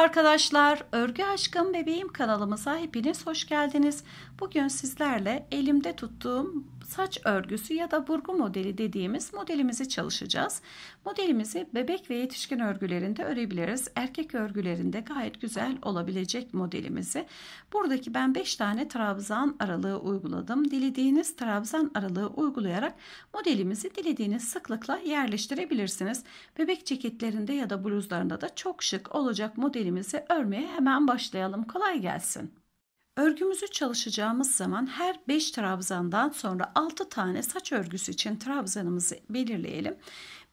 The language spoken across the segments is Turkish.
arkadaşlar, Örgü Aşkım Bebeğim kanalımıza hepiniz hoş geldiniz. Bugün sizlerle elimde tuttuğum saç örgüsü ya da burgu modeli dediğimiz modelimizi çalışacağız. Modelimizi bebek ve yetişkin örgülerinde örebiliriz. Erkek örgülerinde gayet güzel olabilecek modelimizi. Buradaki ben 5 tane trabzan aralığı uyguladım. Dilediğiniz trabzan aralığı uygulayarak modelimizi dilediğiniz sıklıkla yerleştirebilirsiniz. Bebek ceketlerinde ya da bluzlarında da çok şık olacak modelimizi örmeye hemen başlayalım. Kolay gelsin. Örgümüzü çalışacağımız zaman her 5 trabzandan sonra 6 tane saç örgüsü için trabzanımızı belirleyelim.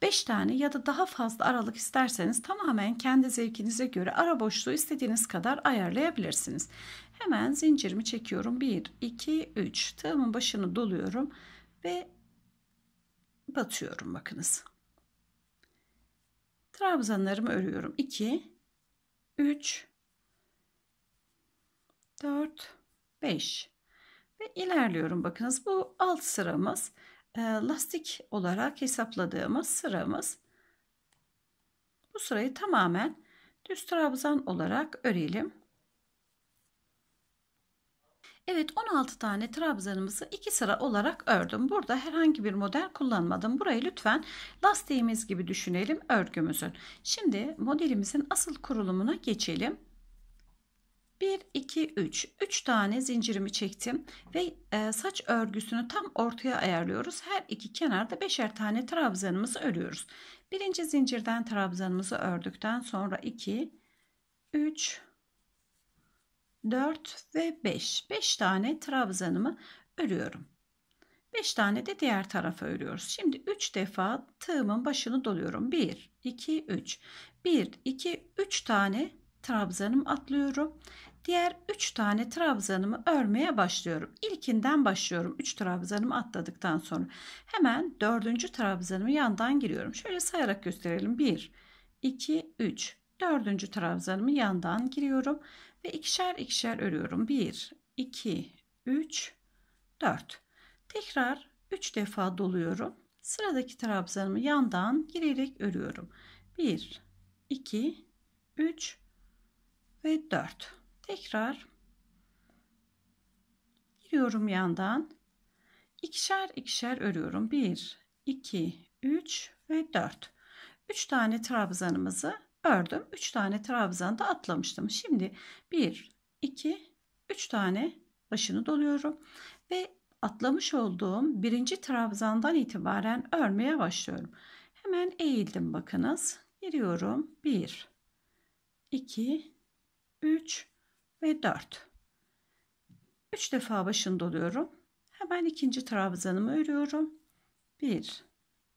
5 tane ya da daha fazla aralık isterseniz tamamen kendi zevkinize göre ara boşluğu istediğiniz kadar ayarlayabilirsiniz. Hemen zincirimi çekiyorum. 1, 2, 3. Tığımın başını doluyorum ve batıyorum bakınız. Trabzanlarımı örüyorum. 2, 3, 4, 5 ve ilerliyorum. Bakınız bu alt sıramız e, lastik olarak hesapladığımız sıramız. Bu sırayı tamamen düz trabzan olarak örelim. Evet 16 tane trabzanımızı iki sıra olarak ördüm. Burada herhangi bir model kullanmadım. Burayı lütfen lastiğimiz gibi düşünelim örgümüzün. Şimdi modelimizin asıl kurulumuna geçelim. 1, 2, 3. 3 tane zincirimi çektim ve e, saç örgüsünü tam ortaya ayarlıyoruz. Her iki kenarda 5'er tane trabzanımızı örüyoruz. Birinci zincirden trabzanımızı ördükten sonra 2, 3, 4 ve 5. 5 tane trabzanımı örüyorum. 5 tane de diğer tarafa örüyoruz. Şimdi 3 defa tığımın başını doluyorum. 1, 2, 3. 1, 2, 3 tane trabzanımı atlıyorum. Diğer 3 tane trabzanımı örmeye başlıyorum. İlkinden başlıyorum. 3 trabzanımı atladıktan sonra hemen 4. trabzanımı yandan giriyorum. Şöyle sayarak gösterelim. 1 2 3 4. trabzanımı yandan giriyorum ve ikişer ikişer örüyorum. 1 2 3 4. Tekrar 3 defa doluyorum. Sıradaki trabzanımı yandan girerek örüyorum. 1 2 3 ve 4. Tekrar giriyorum yandan. ikişer ikişer örüyorum. 1, 2, 3 ve 4. 3 tane trabzanımızı ördüm. 3 tane trabzan da atlamıştım. Şimdi 1, 2, 3 tane başını doluyorum ve atlamış olduğum birinci trabzandan itibaren örmeye başlıyorum. Hemen eğildim bakınız. Giriyorum. 1, 2, 3 ve 4. 3 defa başını doluyorum. Hemen ikinci trabzanımı örüyorum. 1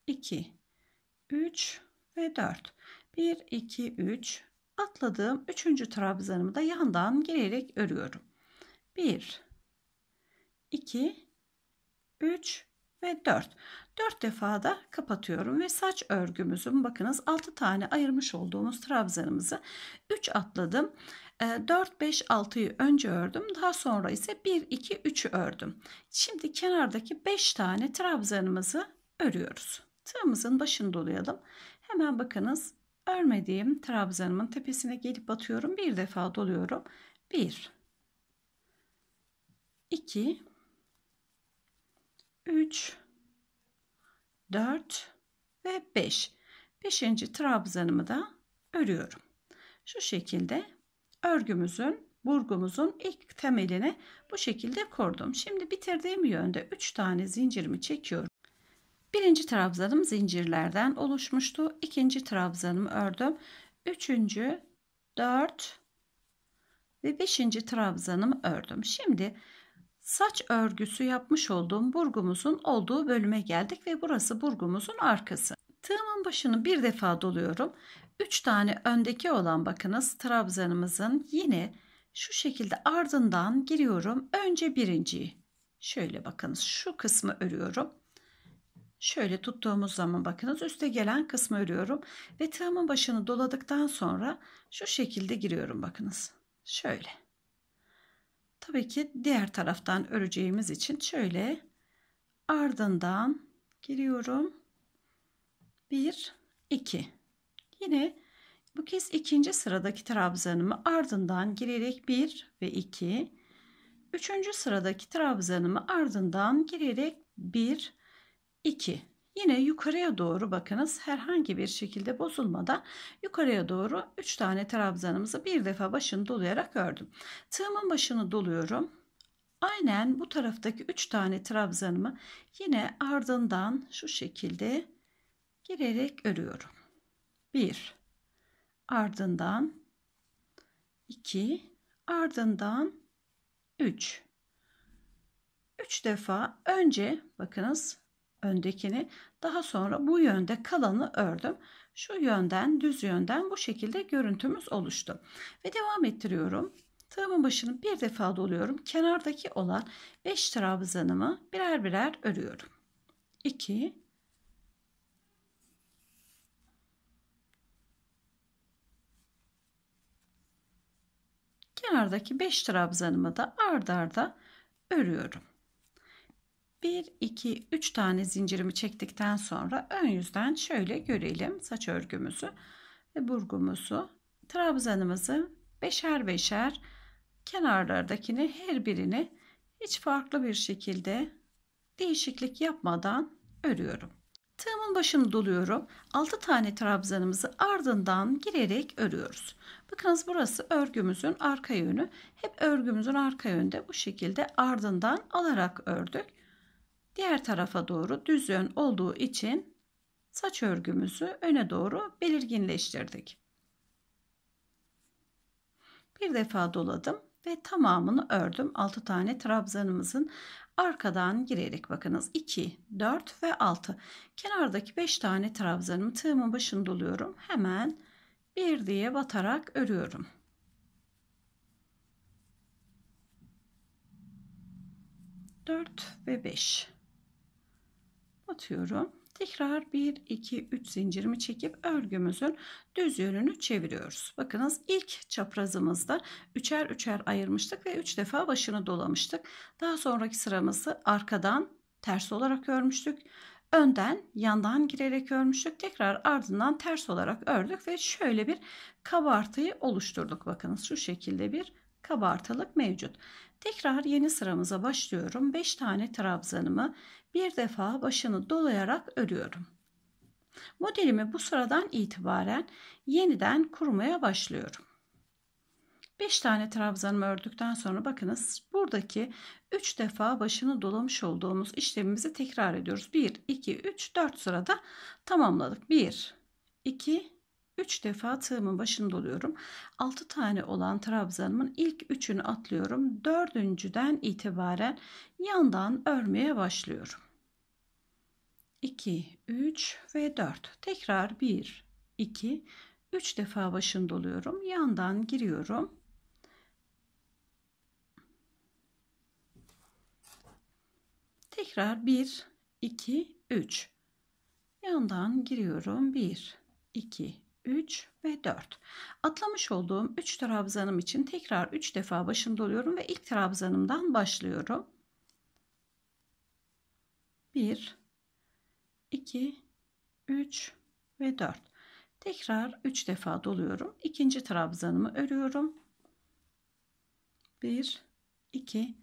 2 3 ve 4. 1 2 3 atladığım 3. trabzanımı da yandan girerek örüyorum. 1 2 3 ve 4. 4 defa da kapatıyorum ve saç örgümüzün bakınız 6 tane ayırmış olduğumuz trabzanımızı 3 atladım. 4, 5, 6'yı önce ördüm. Daha sonra ise 1, 2, 3'ü ördüm. Şimdi kenardaki 5 tane trabzanımızı örüyoruz. Tığımızın başını dolayalım. Hemen bakınız örmediğim trabzanımın tepesine gelip batıyorum. Bir defa doluyorum. 1, 2, 3, 4 ve 5. 5. trabzanımı da örüyorum. Şu şekilde örgümüzün burgumuzun ilk temelini bu şekilde kurdum. Şimdi bitirdiğim yönde 3 tane zincirimi çekiyorum. Birinci trabzanım zincirlerden oluşmuştu. İkinci trabzanımı ördüm. Üçüncü, dört ve beşinci trabzanımı ördüm. Şimdi saç örgüsü yapmış olduğum burgumuzun olduğu bölüme geldik ve burası burgumuzun arkası. Tığımın başını bir defa doluyorum 3 tane öndeki olan bakınız trabzanımızın yine şu şekilde ardından giriyorum. Önce birinciyi. Şöyle bakınız şu kısmı örüyorum. Şöyle tuttuğumuz zaman bakınız üste gelen kısmı örüyorum. Ve tığımın başını doladıktan sonra şu şekilde giriyorum bakınız. Şöyle. Tabii ki diğer taraftan öreceğimiz için şöyle ardından giriyorum. 1, 2. Yine bu kez ikinci sıradaki trabzanımı ardından girerek 1 ve 2. Üçüncü sıradaki trabzanımı ardından girerek 1, 2. Yine yukarıya doğru bakınız herhangi bir şekilde bozulmadan yukarıya doğru 3 tane trabzanımızı bir defa başını dolayarak ördüm. Tığımın başını doluyorum. Aynen bu taraftaki 3 tane trabzanımı yine ardından şu şekilde girerek örüyorum. 1 ardından 2 ardından 3 3 defa önce bakınız öndekini daha sonra bu yönde kalanı ördüm. Şu yönden düz yönden bu şekilde görüntümüz oluştu. Ve devam ettiriyorum. Tığımın başını bir defa doluyorum. Kenardaki olan 5 trabzanımı birer birer örüyorum. 2 kenardaki 5 trabzanımı da ardarda arda örüyorum. 1, 2, 3 tane zincirimi çektikten sonra ön yüzden şöyle görelim saç örgümüzü ve burgumuzu. Trabzanımızı beşer beşer kenarlardakini her birini hiç farklı bir şekilde değişiklik yapmadan örüyorum. Tığımın başını doluyorum. 6 tane trabzanımızı ardından girerek örüyoruz. Bakınız burası örgümüzün arka yönü. Hep örgümüzün arka yönde bu şekilde ardından alarak ördük. Diğer tarafa doğru düz yön olduğu için saç örgümüzü öne doğru belirginleştirdik. Bir defa doladım ve tamamını ördüm. 6 tane trabzanımızın Arkadan girerek bakınız. 2, 4 ve 6. Kenardaki 5 tane trabzanımı tığımın başını doluyorum. Hemen 1 diye batarak örüyorum. Dört ve beş batıyorum. Tekrar 1, 2, 3 zincirimi çekip örgümüzün düz yönünü çeviriyoruz. Bakınız ilk çaprazımızda üçer üçer ayırmıştık ve 3 defa başını dolamıştık. Daha sonraki sıramızı arkadan ters olarak örmüştük. Önden yandan girerek örmüştük. Tekrar ardından ters olarak ördük ve şöyle bir kabartıyı oluşturduk. Bakınız şu şekilde bir kabartılık mevcut. Tekrar yeni sıramıza başlıyorum. 5 tane trabzanımı bir defa başını dolayarak örüyorum. Modelimi bu sıradan itibaren yeniden kurmaya başlıyorum. 5 tane trabzanımı ördükten sonra bakınız buradaki 3 defa başını dolamış olduğumuz işlemimizi tekrar ediyoruz. 1, 2, 3, 4 sırada tamamladık. 1, 2, 3 defa tığımın başını doluyorum. 6 tane olan trabzanımın ilk 3'ünü atlıyorum. Dördüncüden itibaren yandan örmeye başlıyorum. 2, 3 ve 4. Tekrar 1, 2, 3 defa başını doluyorum. Yandan giriyorum. Tekrar 1, 2, 3. Yandan giriyorum. 1, 2, 3 ve 4. Atlamış olduğum 3 trabzanım için tekrar 3 defa başını doluyorum ve ilk trabzanımdan başlıyorum. 1 2 3 ve 4. Tekrar 3 defa doluyorum. İkinci trabzanımı örüyorum. 1 2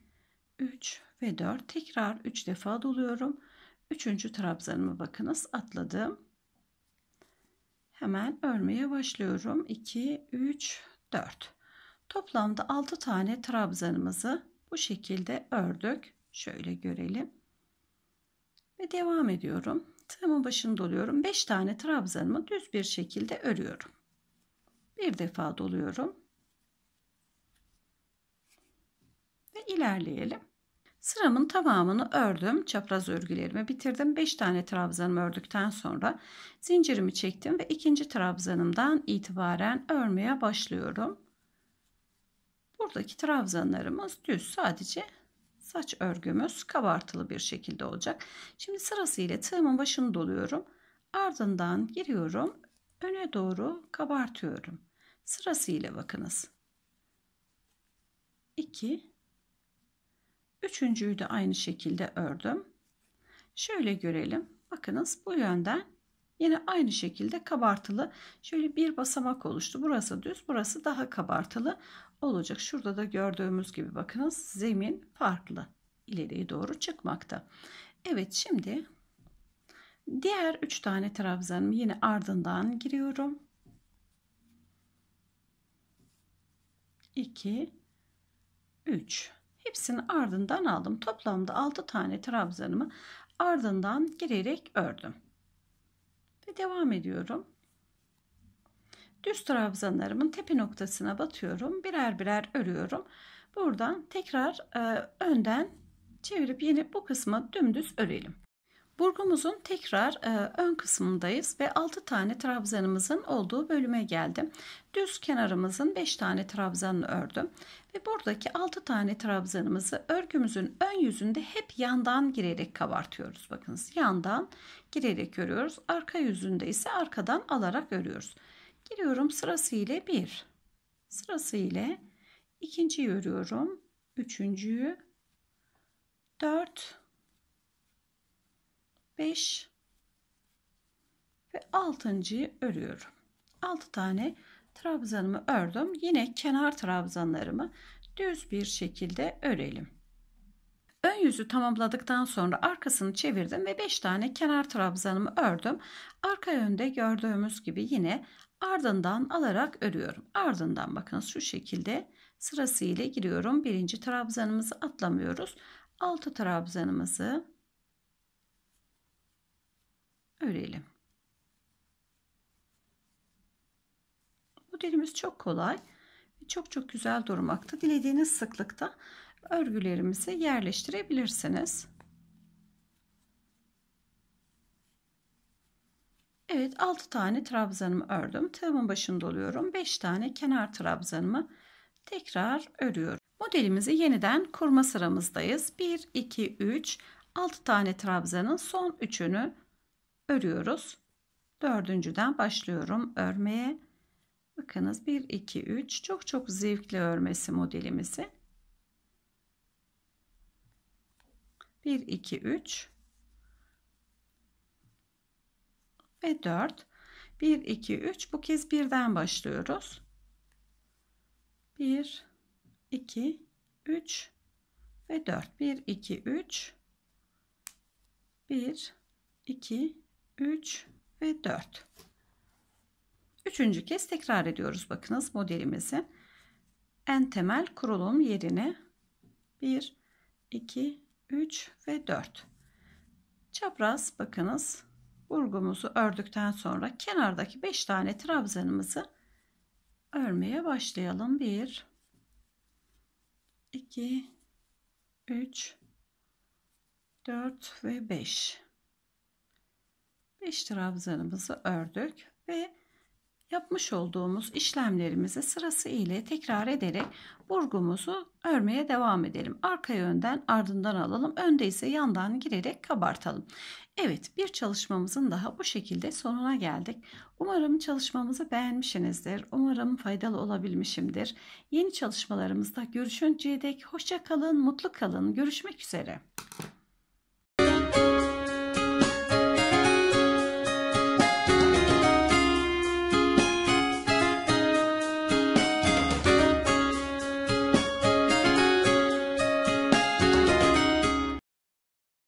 3 ve 4. Tekrar 3 defa doluyorum. Üçüncü trabzanımı bakınız atladım. Hemen örmeye başlıyorum. 2, 3, 4. Toplamda 6 tane trabzanımızı bu şekilde ördük. Şöyle görelim. Ve devam ediyorum. Tığımın başını doluyorum. 5 tane trabzanımı düz bir şekilde örüyorum. Bir defa doluyorum. Ve ilerleyelim. Sıramın tamamını ördüm. Çapraz örgülerimi bitirdim. 5 tane trabzanımı ördükten sonra zincirimi çektim ve ikinci trabzanımdan itibaren örmeye başlıyorum. Buradaki trabzanlarımız düz sadece saç örgümüz kabartılı bir şekilde olacak. Şimdi sırasıyla tığımın başını doluyorum. Ardından giriyorum. Öne doğru kabartıyorum. Sırasıyla bakınız. 2 Üçüncüyü de aynı şekilde ördüm. Şöyle görelim. Bakınız bu yönden yine aynı şekilde kabartılı. Şöyle bir basamak oluştu. Burası düz, burası daha kabartılı olacak. Şurada da gördüğümüz gibi bakınız zemin farklı. ileriye doğru çıkmakta. Evet şimdi diğer 3 tane trabzanımı yine ardından giriyorum. 2 3 Hepsini ardından aldım. Toplamda 6 tane trabzanımı ardından girerek ördüm. Ve devam ediyorum. Düz trabzanlarımın tepe noktasına batıyorum. Birer birer örüyorum. Buradan tekrar e, önden çevirip yine bu kısmı dümdüz örelim. Burgumuzun tekrar e, ön kısmındayız ve 6 tane trabzanımızın olduğu bölüme geldim. Düz kenarımızın 5 tane trabzanını ördüm ve buradaki 6 tane trabzanımızı örgümüzün ön yüzünde hep yandan girerek kabartıyoruz. Bakınız yandan girerek örüyoruz. Arka yüzünde ise arkadan alarak örüyoruz. Giriyorum sırasıyla 1. Sırasıyla ikinciyi örüyorum. Üçüncüyü 4 5 ve altıncıyı örüyorum. 6 tane trabzanımı ördüm. Yine kenar trabzanlarımı düz bir şekilde örelim. Ön yüzü tamamladıktan sonra arkasını çevirdim ve 5 tane kenar trabzanımı ördüm. Arka yönde gördüğümüz gibi yine ardından alarak örüyorum. Ardından bakın şu şekilde sırasıyla giriyorum. Birinci trabzanımızı atlamıyoruz. Altı trabzanımızı örelim. İplerimiz çok kolay ve çok çok güzel durmakta. Dilediğiniz sıklıkta örgülerimizi yerleştirebilirsiniz. Evet 6 tane trabzanımı ördüm. Tığımın başını doluyorum. 5 tane kenar trabzanımı tekrar örüyorum. Modelimizi yeniden kurma sıramızdayız. 1, 2, 3, 6 tane trabzanın son üçünü örüyoruz. Dördüncüden başlıyorum örmeye. Bakınız 1, 2, 3 çok çok zevkli örmesi modelimizi. 1, 2, 3 ve 4. 1, 2, 3 bu kez birden başlıyoruz. 1, 2, 3 ve 4. 1, 2, 3 1, 2, 3 ve 4. Üçüncü kez tekrar ediyoruz bakınız modelimizin en temel kurulum yerine 1, 2, 3 ve 4. Çapraz bakınız burgumuzu ördükten sonra kenardaki 5 tane trabzanımızı örmeye başlayalım. 1, 2, 3, 4 ve 5. 5 trabzanımızı ördük ve yapmış olduğumuz işlemlerimizi sırası ile tekrar ederek burgumuzu örmeye devam edelim. Arka yönden ardından alalım. Önde ise yandan girerek kabartalım. Evet bir çalışmamızın daha bu şekilde sonuna geldik. Umarım çalışmamızı beğenmişsinizdir. Umarım faydalı olabilmişimdir. Yeni çalışmalarımızda görüşünceye dek hoşça kalın, mutlu kalın. Görüşmek üzere.